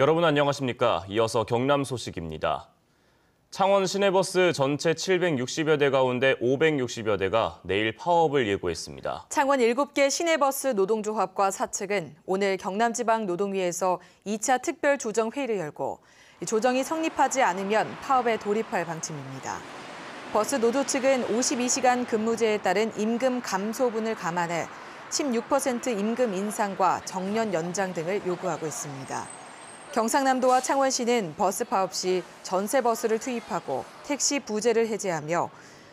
여러분 안녕하십니까? 이어서 경남 소식입니다. 창원 시내버스 전체 760여 대 가운데 560여 대가 내일 파업을 예고했습니다. 창원 7개 시내버스 노동조합과 사측은 오늘 경남지방노동위에서 2차 특별조정회의를 열고 조정이 성립하지 않으면 파업에 돌입할 방침입니다. 버스 노조 측은 52시간 근무제에 따른 임금 감소분을 감안해 16% 임금 인상과 정년 연장 등을 요구하고 있습니다. 경상남도와 창원시는 버스 파업 시 전세버스를 투입하고 택시 부재를 해제하며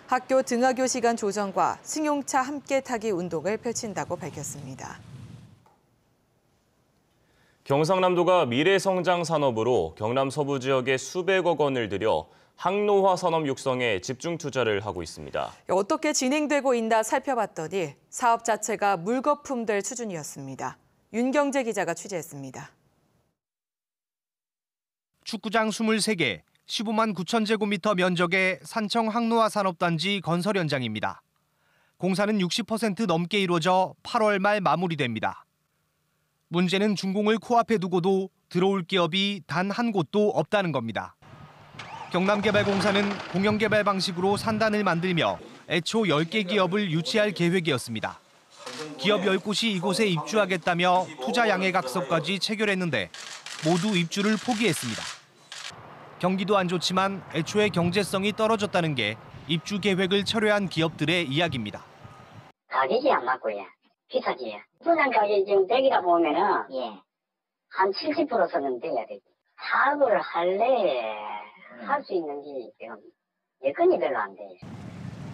학교 등하교 시간 조정과 승용차 함께 타기 운동을 펼친다고 밝혔습니다. 경상남도가 미래성장 산업으로 경남 서부 지역에 수백억 원을 들여 항로화 산업 육성에 집중 투자를 하고 있습니다. 어떻게 진행되고 있나 살펴봤더니 사업 자체가 물거품 될 수준이었습니다. 윤경재 기자가 취재했습니다. 축구장 23개, 15만 9천 제곱미터 면적의 산청 항로화 산업단지 건설 현장입니다. 공사는 60% 넘게 이루어져 8월 말 마무리됩니다. 문제는 중공을 코앞에 두고도 들어올 기업이 단 한 곳도 없다는 겁니다. 경남개발공사는 공영개발 방식으로 산단을 만들며 애초 10개 기업을 유치할 계획이었습니다. 기업 10곳이 이곳에 입주하겠다며 투자 양해 각서까지 체결했는데 모두 입주를 포기했습니다. 경기도 안 좋지만 애초에 경제성이 떨어졌다는 게 입주 계획을 철회한 기업들의 이야기입니다. 가격이 안 맞고요. 비싸지요. 분양 가격이 지금 1 0 0 보면은 예, 한 70%는 돼 사업을 할래 할 수 있는지 지건이 별로 안 돼요.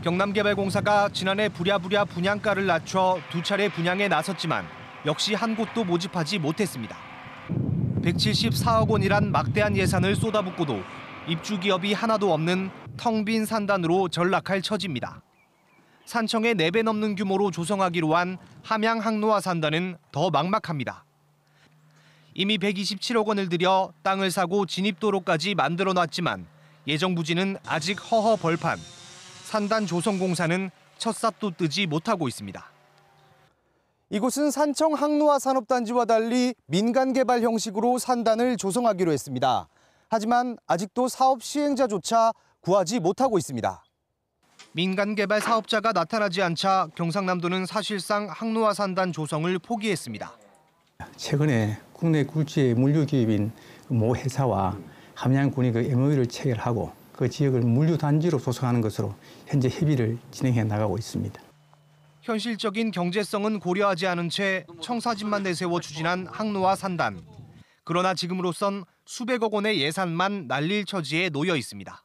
경남개발공사가 지난해 부랴부랴 분양가를 낮춰 두 차례 분양에 나섰지만 역시 한 곳도 모집하지 못했습니다. 174억 원이란 막대한 예산을 쏟아붓고도 입주 기업이 하나도 없는 텅 빈 산단으로 전락할 처지입니다. 산청의 4배 넘는 규모로 조성하기로 한 함양 항로화 산단은 더 막막합니다. 이미 127억 원을 들여 땅을 사고 진입도로까지 만들어 놨지만 예정 부지는 아직 허허 벌판. 산단 조성공사는 첫 삽도 뜨지 못하고 있습니다. 이곳은 산청 항로화 산업단지와 달리 민간 개발 형식으로 산단을 조성하기로 했습니다. 하지만 아직도 사업 시행자조차 구하지 못하고 있습니다. 민간 개발 사업자가 나타나지 않자 경상남도는 사실상 항로화 산단 조성을 포기했습니다. 최근에 국내 굴지의 물류 기업인 모 회사와 함양군이 그 MOU를 체결하고 그 지역을 물류 단지로 조성하는 것으로 현재 협의를 진행해 나가고 있습니다. 현실적인 경제성은 고려하지 않은 채 청사진만 내세워 추진한 항로와 산단. 그러나 지금으로선 수백억 원의 예산만 날릴 처지에 놓여 있습니다.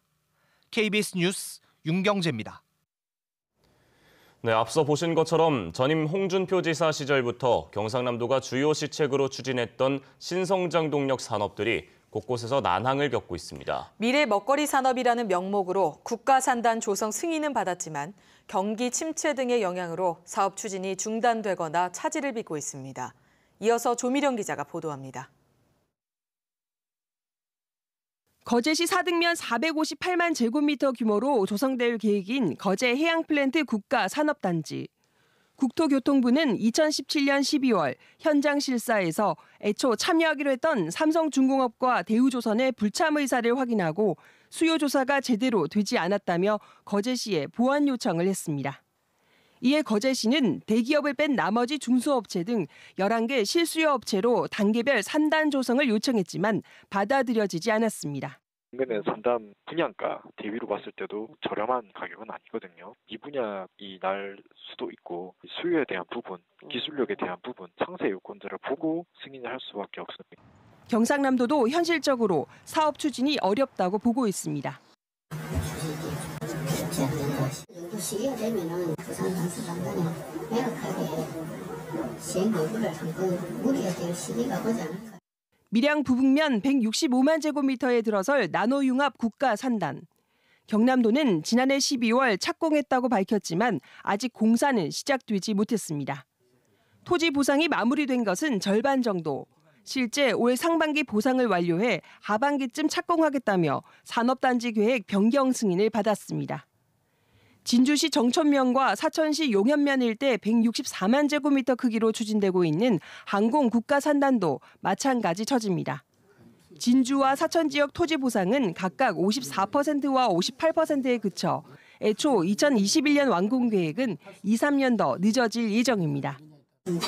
KBS 뉴스 윤경재입니다. 네, 앞서 보신 것처럼 전임 홍준표 지사 시절부터 경상남도가 주요 시책으로 추진했던 신성장 동력 산업들이 곳곳에서 난항을 겪고 있습니다. 미래 먹거리 산업이라는 명목으로 국가 산단 조성 승인은 받았지만 경기 침체 등의 영향으로 사업 추진이 중단되거나 차질을 빚고 있습니다. 이어서 조미령 기자가 보도합니다. 거제시 사등면 458만 제곱미터 규모로 조성될 계획인 거제 해양 플랜트 국가 산업단지. 국토교통부는 2017년 12월 현장 실사에서 애초 참여하기로 했던 삼성중공업과 대우조선의 불참 의사를 확인하고 수요 조사가 제대로 되지 않았다며 거제시에 보완 요청을 했습니다. 이에 거제시는 대기업을 뺀 나머지 중소업체 등 11개 실수요 업체로 단계별 산단 조성을 요청했지만 받아들여지지 않았습니다. 국내는 담 분양가 대비로 봤을 때도 저렴한 가격은 아니거든요. 이 분양이 날 수도 있고 수요에 대한 부분, 기술력에 음. 대한 부분, 상세 요건들을 보고 승인을 할 수밖에 없습니다. 경상남도도 현실적으로 사업 추진이 어렵다고 보고 있습니다. 이것이 되면 부산 단수장관이 명확하게 시행 여부를 한번 우리가 될 시기가 오지 않을까. 밀양 부북면 165만 제곱미터에 들어설 나노융합 국가 산단. 경남도는 지난해 12월 착공했다고 밝혔지만 아직 공사는 시작되지 못했습니다. 토지 보상이 마무리된 것은 절반 정도. 실제 올 상반기 보상을 완료해 하반기쯤 착공하겠다며 산업단지 계획 변경 승인을 받았습니다. 진주시 정천면과 사천시 용현면 일대 164만 제곱미터 크기로 추진되고 있는 항공 국가 산단도 마찬가지 처지입니다. 진주와 사천 지역 토지 보상은 각각 54%와 58%에 그쳐 애초 2021년 완공 계획은 2, 3년 더 늦어질 예정입니다. 음.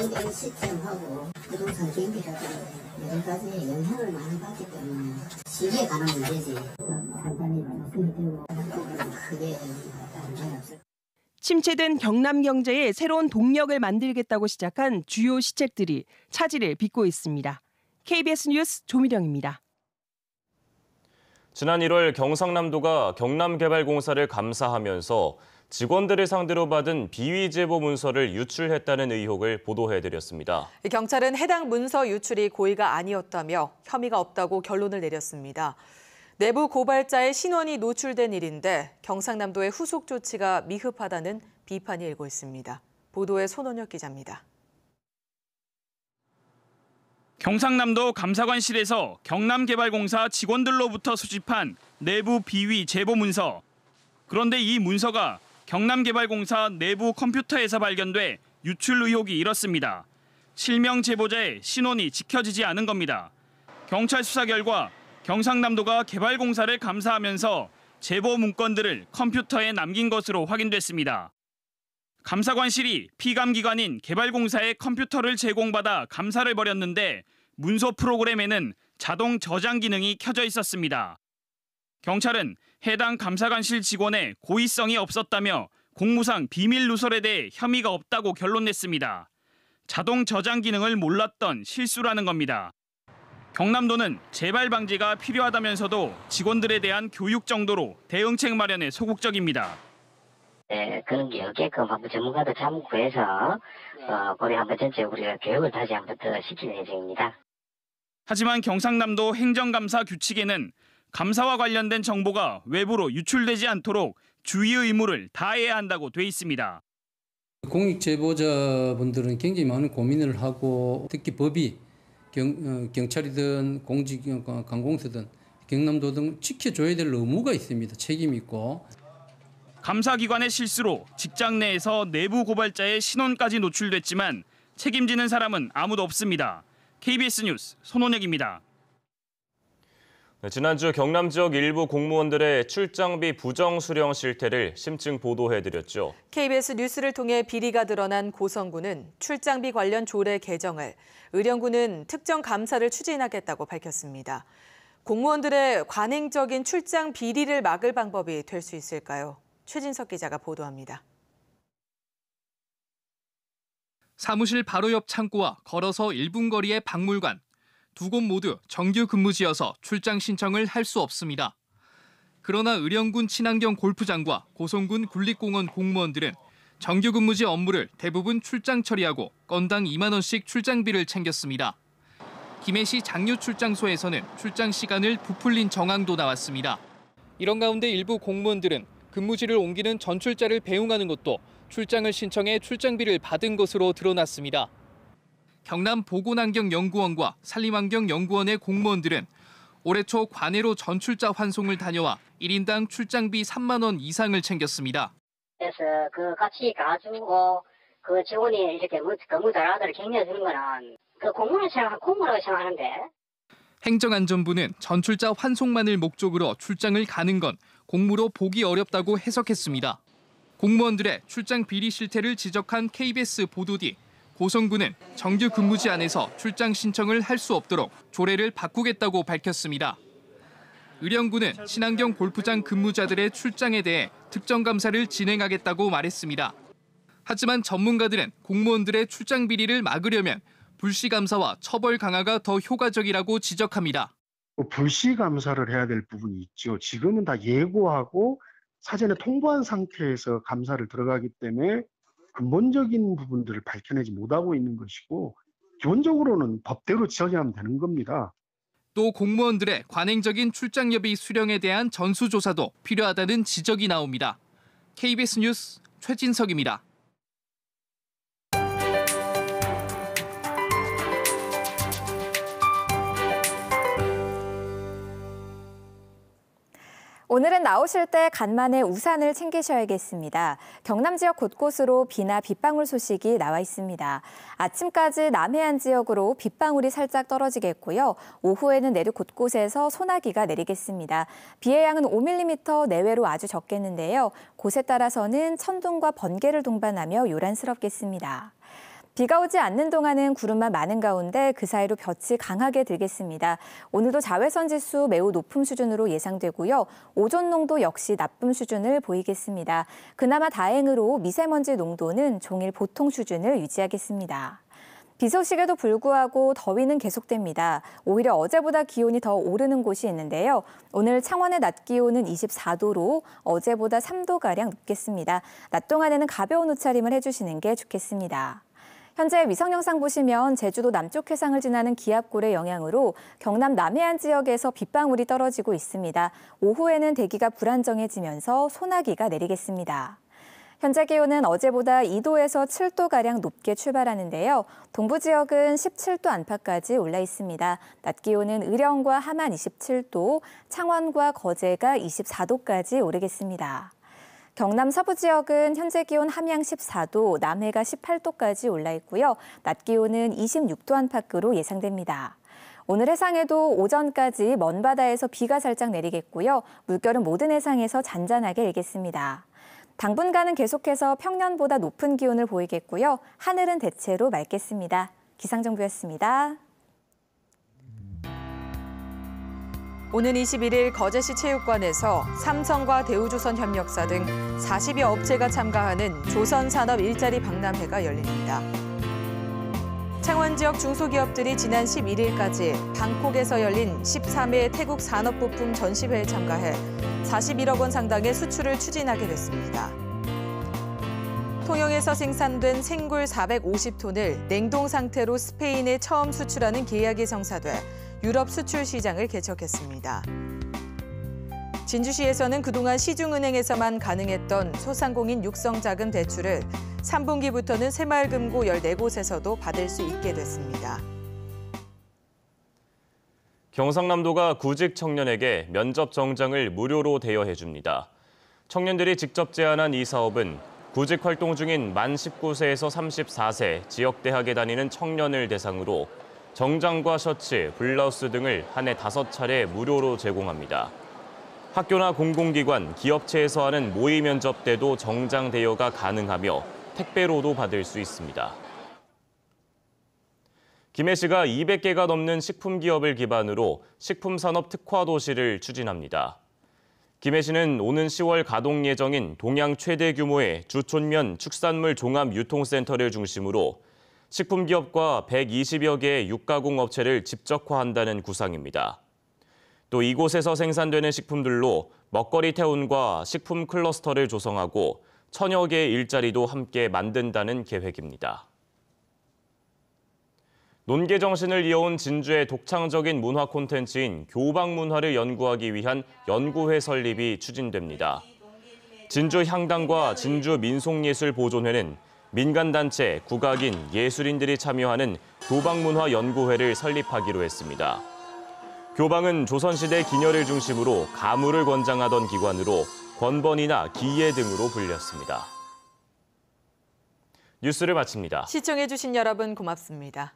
침체된 경남 경제에 새로운 동력을 만들겠다고 시작한 주요 시책들이 차질을 빚고 있습니다. KBS 뉴스 조미령입니다. 지난 1월 경상남도가 경남개발공사를 감사하면서 직원들을 상대로 받은 비위 제보 문서를 유출했다는 의혹을 보도해드렸습니다. 경찰은 해당 문서 유출이 고의가 아니었다며 혐의가 없다고 결론을 내렸습니다. 내부 고발자의 신원이 노출된 일인데 경상남도의 후속 조치가 미흡하다는 비판이 일고 있습니다. 보도에 손원혁 기자입니다. 경상남도 감사관실에서 경남개발공사 직원들로부터 수집한 내부 비위 제보 문서. 그런데 이 문서가 경남개발공사 내부 컴퓨터에서 발견돼 유출 의혹이 일었습니다. 실명 제보자의 신원이 지켜지지 않은 겁니다. 경찰 수사 결과 경상남도가 개발 공사를 감사하면서 제보 문건들을 컴퓨터에 남긴 것으로 확인됐습니다. 감사관실이 피감기관인 개발공사에 컴퓨터를 제공받아 감사를 벌였는데 문서 프로그램에는 자동 저장 기능이 켜져 있었습니다. 경찰은 해당 감사관실 직원의 고의성이 없었다며 공무상 비밀 누설에 대해 혐의가 없다고 결론냈습니다. 자동 저장 기능을 몰랐던 실수라는 겁니다. 경남도는 재발 방지가 필요하다면서도 직원들에 대한 교육 정도로 대응책 마련에 소극적입니다. 네, 그런 게 없게끔 한번 전문가들 참 구해서 어, 고대 한번 전체 우리가 교육을 다시 한번 더 시킬 예정입니다. 하지만 경상남도 행정감사 규칙에는 감사와 관련된 정보가 외부로 유출되지 않도록 주의 의무를 다해야 한다고 돼 있습니다. 공익 제보자분들은 굉장히 많은 고민을 하고 특히 법이 경, 어, 경찰이든 공직 어, 관공서든 경남도 등 지켜줘야 될 의무가 있습니다. 책임 있고. 감사기관의 실수로 직장 내에서 내부 고발자의 신원까지 노출됐지만 책임지는 사람은 아무도 없습니다. KBS 뉴스 손원혁입니다. 네, 지난주 경남 지역 일부 공무원들의 출장비 부정 수령 실태를 심층 보도해드렸죠. KBS 뉴스를 통해 비리가 드러난 고성군은 출장비 관련 조례 개정을, 의령군은 특정 감사를 추진하겠다고 밝혔습니다. 공무원들의 관행적인 출장 비리를 막을 방법이 될 수 있을까요? 최진석 기자가 보도합니다. 사무실 바로 옆 창고와 걸어서 1분 거리의 박물관. 두곳 모두 정규 근무지여서 출장 신청을 할 수 없습니다. 그러나 의령군 친환경 골프장과 고성군 군립공원 공무원들은 정규 근무지 업무를 대부분 출장 처리하고 건당 2만 원씩 출장비를 챙겼습니다. 김해시 장류 출장소에서는 출장 시간을 부풀린 정황도 나왔습니다. 이런 가운데 일부 공무원들은 근무지를 옮기는 전출자를 배웅하는 것도 출장을 신청해 출장비를 받은 것으로 드러났습니다. 경남 보건환경연구원과 산림환경연구원의 공무원들은 올해 초 관외로 전출자 환송을 다녀와 1인당 출장비 3만 원 이상을 챙겼습니다. 그래서 그 같이 가주고그 직원이 이렇게 근무 잘하들 격려 주는 거는 그 공무원 생각 공무라고 생각하는데. 행정안전부는 전출자 환송만을 목적으로 출장을 가는 건 공무로 보기 어렵다고 해석했습니다. 공무원들의 출장 비리 실태를 지적한 KBS 보도 뒤 고성군은 정규 근무지 안에서 출장 신청을 할 수 없도록 조례를 바꾸겠다고 밝혔습니다. 의령군은 친환경 골프장 근무자들의 출장에 대해 특정 감사를 진행하겠다고 말했습니다. 하지만 전문가들은 공무원들의 출장 비리를 막으려면 불시 감사와 처벌 강화가 더 효과적이라고 지적합니다. 뭐 불시 감사를 해야 될 부분이 있죠. 지금은 다 예고하고 사전에 통보한 상태에서 감사를 들어가기 때문에 근본적인 부분들을 밝혀내지 못하고 있는 것이고 기본적으로는 법대로 처리하면 되는 겁니다. 또 공무원들의 관행적인 출장여비 수령에 대한 전수조사도 필요하다는 지적이 나옵니다. KBS 뉴스 최진석입니다. 오늘은 나오실 때 간만에 우산을 챙기셔야겠습니다. 경남 지역 곳곳으로 비나 빗방울 소식이 나와 있습니다. 아침까지 남해안 지역으로 빗방울이 살짝 떨어지겠고요. 오후에는 내륙 곳곳에서 소나기가 내리겠습니다. 비의 양은 5mm 내외로 아주 적겠는데요. 곳에 따라서는 천둥과 번개를 동반하며 요란스럽겠습니다. 비가 오지 않는 동안은 구름만 많은 가운데 그 사이로 볕이 강하게 들겠습니다. 오늘도 자외선 지수 매우 높은 수준으로 예상되고요. 오존 농도 역시 나쁨 수준을 보이겠습니다. 그나마 다행으로 미세먼지 농도는 종일 보통 수준을 유지하겠습니다. 비 소식에도 불구하고 더위는 계속됩니다. 오히려 어제보다 기온이 더 오르는 곳이 있는데요. 오늘 창원의 낮 기온은 24도로 어제보다 3도가량 높겠습니다. 낮 동안에는 가벼운 옷차림을 해주시는 게 좋겠습니다. 현재 위성 영상 보시면 제주도 남쪽 해상을 지나는 기압골의 영향으로 경남 남해안 지역에서 빗방울이 떨어지고 있습니다. 오후에는 대기가 불안정해지면서 소나기가 내리겠습니다. 현재 기온은 어제보다 2도에서 7도가량 높게 출발하는데요. 동부 지역은 17도 안팎까지 올라 있습니다. 낮 기온은 의령과 하만 27도, 창원과 거제가 24도까지 오르겠습니다. 경남 서부 지역은 현재 기온 함양 14도, 남해가 18도까지 올라 있고요. 낮 기온은 26도 안팎으로 예상됩니다. 오늘 해상에도 오전까지 먼 바다에서 비가 살짝 내리겠고요. 물결은 모든 해상에서 잔잔하게 일겠습니다. 당분간은 계속해서 평년보다 높은 기온을 보이겠고요. 하늘은 대체로 맑겠습니다. 기상정보였습니다. 오는 21일 거제시 체육관에서 삼성과 대우조선 협력사 등 40여 업체가 참가하는 조선산업 일자리 박람회가 열립니다. 창원 지역 중소기업들이 지난 11일까지 방콕에서 열린 13회 태국 산업부품 전시회에 참가해 41억 원 상당의 수출을 추진하게 됐습니다. 통영에서 생산된 생굴 450톤을 냉동 상태로 스페인에 처음 수출하는 계약이 성사돼 유럽 수출 시장을 개척했습니다. 진주시에서는 그동안 시중은행에서만 가능했던 소상공인 육성자금 대출을 3분기부터는 새마을금고 14곳에서도 받을 수 있게 됐습니다. 경상남도가 구직 청년에게 면접 정장을 무료로 대여해 줍니다. 청년들이 직접 제안한 이 사업은 구직 활동 중인 만 19세에서 34세 지역 대학에 다니는 청년을 대상으로 정장과 셔츠, 블라우스 등을 한 해 다섯 차례 무료로 제공합니다. 학교나 공공기관, 기업체에서 하는 모의 면접 때도 정장 대여가 가능하며 택배로도 받을 수 있습니다. 김해 시가 200개가 넘는 식품 기업을 기반으로 식품 산업 특화 도시를 추진합니다. 김해 시는 오는 10월 가동 예정인 동양 최대 규모의 주촌면 축산물 종합 유통센터를 중심으로 식품기업과 120여 개의 육가공업체를 집적화한다는 구상입니다. 또 이곳에서 생산되는 식품들로 먹거리 태운과 식품 클러스터를 조성하고 천여 개의 일자리도 함께 만든다는 계획입니다. 논개 정신을 이어온 진주의 독창적인 문화 콘텐츠인 교방 문화를 연구하기 위한 연구회 설립이 추진됩니다. 진주 향당과 진주 민속예술 보존회는 민간단체, 국악인, 예술인들이 참여하는 교방문화연구회를 설립하기로 했습니다. 교방은 조선시대 기녀를 중심으로 가물을 권장하던 기관으로 권번이나 기예 등으로 불렸습니다. 뉴스를 마칩니다. 시청해주신 여러분 고맙습니다.